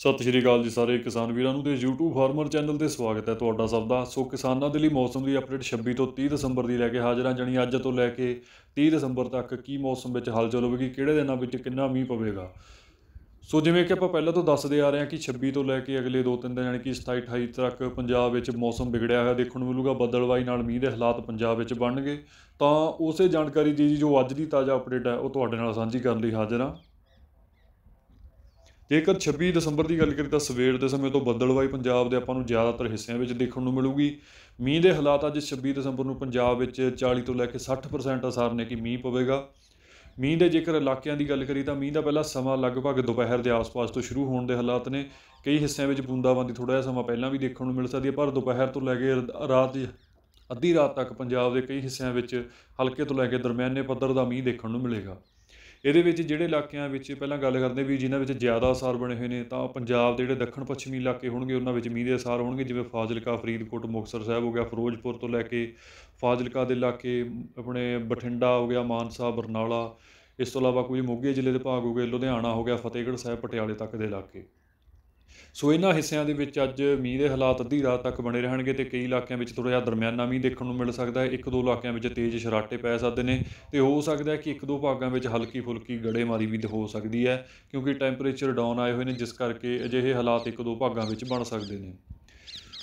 ਸਤਿ ਸ਼੍ਰੀ ਅਕਾਲ ਜੀ ਸਾਰੇ ਕਿਸਾਨ ਵੀਰਾਂ ਨੂੰ ਤੇ YouTube ਫਾਰਮਰ ਚੈਨਲ ਤੇ ਸਵਾਗਤ ਹੈ ਤੁਹਾਡਾ ਸਭ ਦਾ ਸੋ ਕਿਸਾਨਾਂ ਦੇ ਲਈ ਮੌਸਮ ਦੀ ਅਪਡੇਟ 26 ਤੋਂ 30 ਦਸੰਬਰ ਦੀ ਲੈ ਕੇ ਹਾਜ਼ਰ ਹਾਂ ਜਣੀ ਅੱਜ ਤੋਂ ਲੈ ਕੇ 30 ਦਸੰਬਰ ਤੱਕ ਕੀ ਮੌਸਮ ਵਿੱਚ ਹਲਚਲ ਹੋਵੇਗੀ ਕਿਹੜੇ ਦਿਨਾਂ ਵਿੱਚ ਕਿੰਨਾ ਮੀਂਹ ਪਵੇਗਾ ਸੋ ਜਿਵੇਂ ਕਿ ਆਪਾਂ ਪਹਿਲਾਂ ਤੋਂ ਦੱਸਦੇ ਆ ਰਹੇ ਹਾਂ ਕਿ 26 ਤੋਂ ਲੈ ਕੇ ਅਗਲੇ 2-3 ਦਿਨ ਯਾਨੀ ਕਿ 27 28 ਤੱਕ ਪੰਜਾਬ ਵਿੱਚ ਮੌਸਮ ਵਿਗੜਿਆ ਹੋਇਆ ਦੇਖਣ ਨੂੰ ਮਿਲੂਗਾ ਬੱਦਲਵਾਈ ਨਾਲ ਮੀਂਹ ਦੇ ਹਾਲਾਤ ਪੰਜਾਬ ਵਿੱਚ ਬਣਨਗੇ ਤਾਂ ਉਸੇ ਜਾਣਕਾਰੀ ਦੀ ਜੋ ਅੱਜ ਦੀ ਤਾਜ਼ਾ ਅਪਡੇਟ ਹੈ ਉਹ ਤੁਹਾਡੇ ਨਾਲ ਸਾਂਝੀ ਕਰਨ ਲਈ ਹਾਜ਼ਰ ਹਾਂ ਜੇਕਰ 26 ਦਸੰਬਰ ਦੀ ਗੱਲ ਕਰੀ ਤਾਂ ਸਵੇਰ ਦੇ ਸਮੇਂ ਤੋਂ ਬੱਦਲਵਾਈ ਪੰਜਾਬ ਦੇ ਆਪਾਂ ਨੂੰ ਜ਼ਿਆਦਾਤਰ ਹਿੱਸਿਆਂ ਵਿੱਚ ਦੇਖਣ ਨੂੰ ਮਿਲੂਗੀ ਮੀਂਹ ਦੇ ਹਾਲਾਤ ਅੱਜ 26 ਦਸੰਬਰ ਨੂੰ ਪੰਜਾਬ ਵਿੱਚ 40 ਤੋਂ ਲੈ ਕੇ 60% ਅਸਾਰ ਨੇ ਕਿ ਮੀਂਹ ਪਵੇਗਾ ਮੀਂਹ ਦੇ ਜੇਕਰ ਇਲਾਕਿਆਂ ਦੀ ਗੱਲ ਕਰੀ ਤਾਂ ਮੀਂਹ ਦਾ ਪਹਿਲਾ ਸਮਾਂ ਲਗਭਗ ਦੁਪਹਿਰ ਦੇ ਆਸ-ਪਾਸ ਤੋਂ ਸ਼ੁਰੂ ਹੋਣ ਦੇ ਹਾਲਾਤ ਨੇ ਕਈ ਹਿੱਸਿਆਂ ਵਿੱਚ ਬੂੰਦਾਬਾਂਦੀ ਥੋੜਾ ਜਿਹਾ ਸਮਾਂ ਪਹਿਲਾਂ ਵੀ ਦੇਖਣ ਨੂੰ ਮਿਲ ਸਕਦੀ ਹੈ ਪਰ ਦੁਪਹਿਰ ਤੋਂ ਲੈ ਕੇ ਰਾਤ ਦੀ ਅੱਧੀ ਰਾਤ ਤੱਕ ਪੰਜਾਬ ਦੇ ਕਈ ਹਿੱਸਿਆਂ ਵਿੱਚ ਹਲਕੇ ਤੋਂ ਲੈ ਕੇ ਦਰਮਿਆਨੇ ਪੱਧਰ ਦਾ ਮੀਂਹ ਦੇਖਣ ਨੂੰ ਮਿਲੇਗਾ ਇਹਦੇ ਵਿੱਚ ਜਿਹੜੇ ਇਲਾਕਿਆਂ ਵਿੱਚ ਪਹਿਲਾਂ ਗੱਲ ਕਰਦੇ ਵੀ ਜਿਨ੍ਹਾਂ ਵਿੱਚ ਜ਼ਿਆਦਾ ਅਸਰ ਬਣੇ ਹੋਏ ਨੇ ਤਾਂ ਪੰਜਾਬ ਦੇ ਜਿਹੜੇ ਦੱਖਣ ਪੱਛਮੀ ਇਲਾਕੇ ਹੋਣਗੇ ਉਹਨਾਂ ਵਿੱਚ ਮੀਂਹ ਦੇ ਅਸਰ ਹੋਣਗੇ ਜਿਵੇਂ ਫਾਜ਼ਿਲਕਾ ਫਰੀਦਕੋਟ ਮੁਕਸਰ ਸਾਹਿਬ ਹੋ ਗਿਆ ਫਿਰੋਜ਼ਪੁਰ ਤੋਂ ਲੈ ਕੇ ਫਾਜ਼ਿਲਕਾ ਦੇ ਇਲਾਕੇ ਆਪਣੇ ਬਠਿੰਡਾ ਹੋ ਗਿਆ ਮਾਨਸਾ ਬਰਨਾਲਾ ਇਸ ਤੋਂ ਇਲਾਵਾ ਕੁਝ ਮੋਗੇ ਜ਼ਿਲ੍ਹੇ ਦੇ ਭਾਗ ਹੋ ਗਏ ਲੁਧਿਆਣਾ ਹੋ ਗਿਆ ਫਤਿਹਗੜ੍ਹ ਸਾਹਿਬ ਪਟਿਆਲੇ ਤੱਕ ਦੇ ਇਲਾਕੇ ਸੋ ਇਹਨਾਂ ਹਿੱਸਿਆਂ ਦੇ ਵਿੱਚ ਅੱਜ ਮੀਂਹ ਦੇ ਹਾਲਾਤ ਅੱਧੀ ਰਾਤ ਤੱਕ ਬਣੇ ਰਹਿਣਗੇ ਤੇ ਕਈ ਇਲਾਕਿਆਂ ਵਿੱਚ ਥੋੜਾ ਜਿਹਾ ਦਰਮਿਆਨਾ ਮੀਂਹ ਦੇਖਣ ਨੂੰ ਮਿਲ ਸਕਦਾ ਹੈ ਇੱਕ ਦੋ ਇਲਾਕਿਆਂ ਵਿੱਚ ਤੇਜ਼ ਸ਼ਰਾਟੇ ਪੈ ਸਕਦੇ ਨੇ ਤੇ ਹੋ ਸਕਦਾ ਹੈ ਕਿ ਇੱਕ ਦੋ ਭਾਗਾਂ ਵਿੱਚ ਹਲਕੀ ਫੁਲਕੀ ਗੜੇਮਾਰੀ ਵੀ ਹੋ ਸਕਦੀ ਹੈ ਕਿਉਂਕਿ ਟੈਂਪਰੇਚਰ ਡਾਊਨ ਆਏ ਹੋਏ ਨੇ ਜਿਸ ਕਰਕੇ ਅਜਿਹੇ ਹਾਲਾਤ ਇੱਕ ਦੋ ਭਾਗਾਂ ਵਿੱਚ ਬਣ ਸਕਦੇ ਨੇ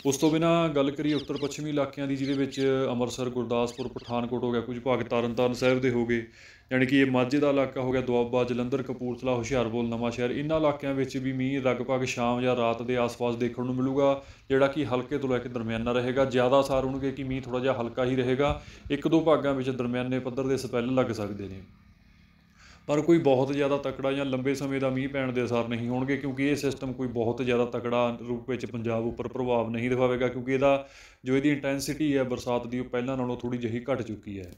ਉਸ ਤੋਂ ਬਿਨਾ ਗੱਲ ਕਰੀਏ ਉੱਤਰ ਪੱਛਮੀ ਇਲਾਕਿਆਂ ਦੀ ਜਿਹਦੇ ਵਿੱਚ ਅੰਮ੍ਰਿਤਸਰ ਗੁਰਦਾਸਪੁਰ ਪਠਾਨਕੋਟ ਹੋ ਗਿਆ ਕੁਝ ਭਾਗ ਤਰਨਤਾਰਨ ਸਾਹਿਬ ਦੇ ਹੋ ਗਏ ਯਾਨੀ ਕਿ ਇਹ ਮਾਝੇ ਦਾ ਇਲਾਕਾ ਹੋ ਗਿਆ ਦੁਆਬਾ ਜਲੰਧਰ ਕਪੂਰਥਲਾ ਹੁਸ਼ਿਆਰਪੁਰ ਨਵਾਂਸ਼ਹਿਰ ਇਹਨਾਂ ਇਲਾਕਿਆਂ ਵਿੱਚ ਵੀ ਮੀਂਹ ਲਗਭਗ ਸ਼ਾਮ ਜਾਂ ਰਾਤ ਦੇ ਆਸ-ਪਾਸ ਦੇਖਣ ਨੂੰ ਮਿਲੂਗਾ ਜਿਹੜਾ ਕਿ ਹਲਕੇ ਤੋਂ ਲੈ ਕੇ ਦਰਮਿਆਨਾ ਰਹੇਗਾ ਜ਼ਿਆਦਾ ਸਾਰ ਹੋਣਗੇ ਕਿ ਮੀਂਹ ਥੋੜਾ ਜਿਹਾ ਹਲਕਾ ਹੀ ਰਹੇਗਾ ਇੱਕ ਦੋ ਭਾਗਾਂ ਵਿੱਚ ਦਰਮਿਆਨੇ ਪੱਧਰ ਦੇ ਸਪੈਲ ਲੱਗ ਸਕਦੇ ਨੇ ਪਰ ਕੋਈ ਬਹੁਤ ਜ਼ਿਆਦਾ ਤਕੜਾ ਜਾਂ ਲੰਬੇ ਸਮੇਂ ਦਾ ਮੀਂਹ ਪੈਣ ਦੇ ਅਸਰ ਨਹੀਂ ਹੋਣਗੇ ਕਿਉਂਕਿ ਇਹ ਸਿਸਟਮ ਕੋਈ ਬਹੁਤ ਜ਼ਿਆਦਾ ਤਕੜਾ ਰੂਪ ਵਿੱਚ ਪੰਜਾਬ ਉੱਪਰ ਪ੍ਰਭਾਵ ਨਹੀਂ ਦਿਖਾਵੇਗਾ ਕਿਉਂਕਿ ਇਹਦਾ ਜੋ ਇਹਦੀ ਇੰਟੈਂਸਿਟੀ ਹੈ ਬਰਸਾਤ ਦੀ ਉਹ ਪਹਿਲਾਂ ਨਾਲੋਂ ਥੋੜੀ ਜਿਹੀ ਘਟ ਚੁੱਕੀ ਹੈ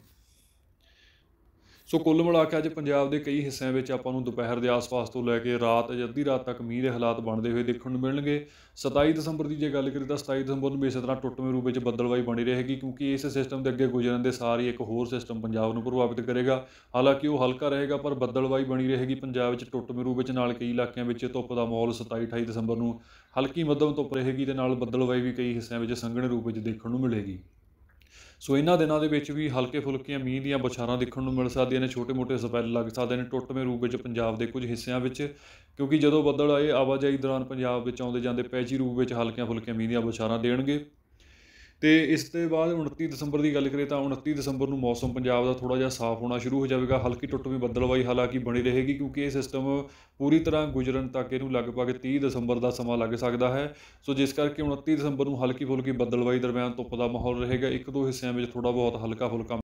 ਸੋ ਕੁੱਲ ਮਿਲਾ ਕੇ ਅੱਜ ਪੰਜਾਬ ਦੇ ਕਈ ਹਿੱਸਿਆਂ ਵਿੱਚ ਆਪਾਂ ਨੂੰ ਦੁਪਹਿਰ ਦੇ ਆਸ-ਪਾਸ ਤੋਂ ਲੈ ਕੇ ਰਾਤ ਜਾਂ ਅੱਧੀ ਰਾਤ ਤੱਕ ਮੀਂਹ ਦੇ ਹਾਲਾਤ ਬਣਦੇ ਹੋਏ ਦੇਖਣ ਨੂੰ ਮਿਲਣਗੇ 27 ਦਸੰਬਰ ਦੀ ਜੇ ਗੱਲ ਕਰੀਏ ਤਾਂ 27 ਦਸੰਬਰ ਨੂੰ ਵੀ ਇਸੇ ਤਰ੍ਹਾਂ ਟੁੱਟਵੇਂ ਰੂਪ ਵਿੱਚ ਬੱਦਲਵਾਈ ਬਣੀ ਰਹੇਗੀ ਕਿਉਂਕਿ ਇਸ ਸਿਸਟਮ ਦੇ ਅੱਗੇ ਗੁਜ਼ਰਨ ਦੇ ਸਾਰ ਹੀ ਇੱਕ ਹੋਰ ਸਿਸਟਮ ਪੰਜਾਬ ਨੂੰ ਪ੍ਰਭਾਵਿਤ ਕਰੇਗਾ ਹਾਲਾਂਕਿ ਉਹ ਹਲਕਾ ਰਹੇਗਾ ਪਰ ਬੱਦਲਵਾਈ ਬਣੀ ਰਹੇਗੀ ਪੰਜਾਬ ਵਿੱਚ ਟੁੱਟਵੇਂ ਰੂਪ ਵਿੱਚ ਨਾਲ ਕਈ ਇਲਾਕਿਆਂ ਵਿੱਚ ਧੁੱਪ ਦਾ ਮਾਹੌਲ 27 28 ਦਸੰਬਰ ਨੂੰ ਹਲਕੀ ਮੱਧਮ ਧੁੱਪ ਰਹੇਗੀ ਤੇ ਨਾਲ ਬੱਦਲਵਾਈ ਵੀ ਕਈ ਹਿੱਸਿਆਂ ਵਿੱਚ ਸੰਘਣੇ ਰੂਪ ਵਿੱਚ ਦੇਖਣ ਨੂੰ ਮਿਲੇਗੀ ਸੋ ਇਹਨਾਂ ਦਿਨਾਂ ਦੇ ਵਿੱਚ ਵੀ ਹਲਕੇ ਫੁਲਕੀਆਂ ਮੀਂਹ ਦੀਆਂ ਬਛਾਰਾਂ ਦੇਖਣ ਨੂੰ ਮਿਲ ਸਕਦੀਆਂ ਨੇ ਛੋਟੇ-ਮੋਟੇ ਸਪੈਲ ਲੱਗ ਸਕਦੇ ਨੇ ਟੁੱਟਵੇਂ ਰੂਪ ਵਿੱਚ ਪੰਜਾਬ ਦੇ ਕੁਝ ਹਿੱਸਿਆਂ ਵਿੱਚ ਕਿਉਂਕਿ ਜਦੋਂ ਬੱਦਲ ਆਏ ਆਵਾਜਾਈ ਦੌਰਾਨ ਪੰਜਾਬ ਵਿੱਚ ਆਉਂਦੇ ਜਾਂਦੇ ਪੈਚੀ ਰੂਪ ਵਿੱਚ ਹਲਕੀਆਂ ਫੁਲਕੀਆਂ ਮੀਂਹ ਦੀਆਂ ਬਛਾਰਾਂ ਦੇਣਗੇ ਤੇ ਇਸ ਤੋਂ ਬਾਅਦ 29 ਦਸੰਬਰ ਦੀ ਗੱਲ ਕਰੀਏ ਤਾਂ 29 ਦਸੰਬਰ ਨੂੰ ਮੌਸਮ ਪੰਜਾਬ ਦਾ ਥੋੜਾ ਜਿਹਾ ਸਾਫ਼ ਹੋਣਾ ਸ਼ੁਰੂ ਹੋ ਜਾਵੇਗਾ ਹਲਕੀ ਟੁੱਟਵੀਂ ਬੱਦਲਵਾਈ ਹਾਲਾਂਕਿ ਬਣੀ ਰਹੇਗੀ ਕਿਉਂਕਿ ਇਹ ਸਿਸਟਮ ਪੂਰੀ ਤਰ੍ਹਾਂ ਗੁਜਰਨ ਤੱਕ ਇਹਨੂੰ ਲਗਭਗ 30 ਦਸੰਬਰ ਦਾ ਸਮਾਂ ਲੱਗ ਸਕਦਾ ਹੈ ਸੋ ਜਿਸ ਕਰਕੇ 29 ਦਸੰਬਰ ਨੂੰ ਹਲਕੀ ਫੁਲਕੀ ਬੱਦਲਵਾਈ ਦਰਮਿਆਨ ਧੁੱਪ ਦਾ ਮਾਹੌਲ ਰਹੇਗਾ ਇੱਕ ਦੋ ਹਿੱਸਿਆਂ ਵਿੱਚ ਥੋੜਾ ਬਹੁਤ ਹਲਕਾ ਫੁਲਕਾ